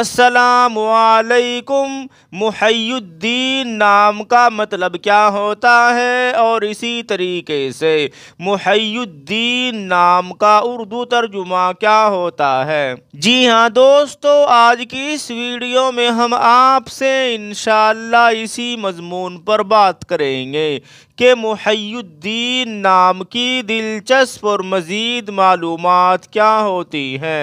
असलकुम मुहैद्दीन नाम का मतलब क्या होता है और इसी तरीके से मुहैुद्दीन नाम का उर्दू तर्जुमा क्या होता है जी हाँ दोस्तों आज की इस वीडियो में हम आपसे इन इसी मजमून पर बात करेंगे कि मुहैद्दीन नाम की दिलचस्प और मज़ीद मालूम क्या होती हैं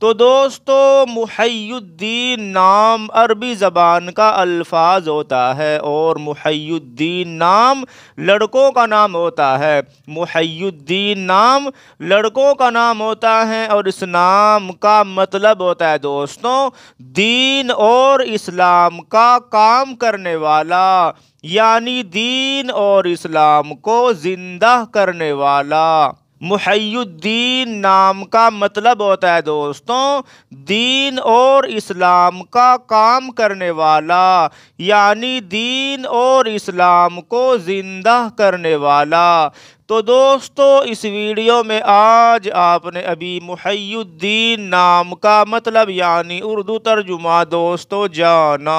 तो दोस्तों मुहैद्दीन नाम अरबी ज़बान का अल्फाज होता है और मुहैद्दीन नाम लड़कों का नाम होता है मुहैद्दीन नाम लड़कों का नाम होता है और इस नाम का मतलब होता है दोस्तों दीन और इस्लाम का काम करने वाला यानी दीन और इस्लाम को ज़िंदा करने वाला मुहैद्दीन नाम का मतलब होता है दोस्तों दीन और इस्लाम का काम करने वाला यानी दीन और इस्लाम को ज़िंदा करने वाला तो दोस्तों इस वीडियो में आज आपने अभी मुहैद्दीन नाम का मतलब यानी उर्दू तर्जुमा दोस्तों जाना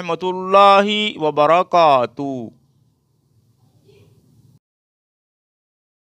वरहमतुल्लाहि वबरकातुहू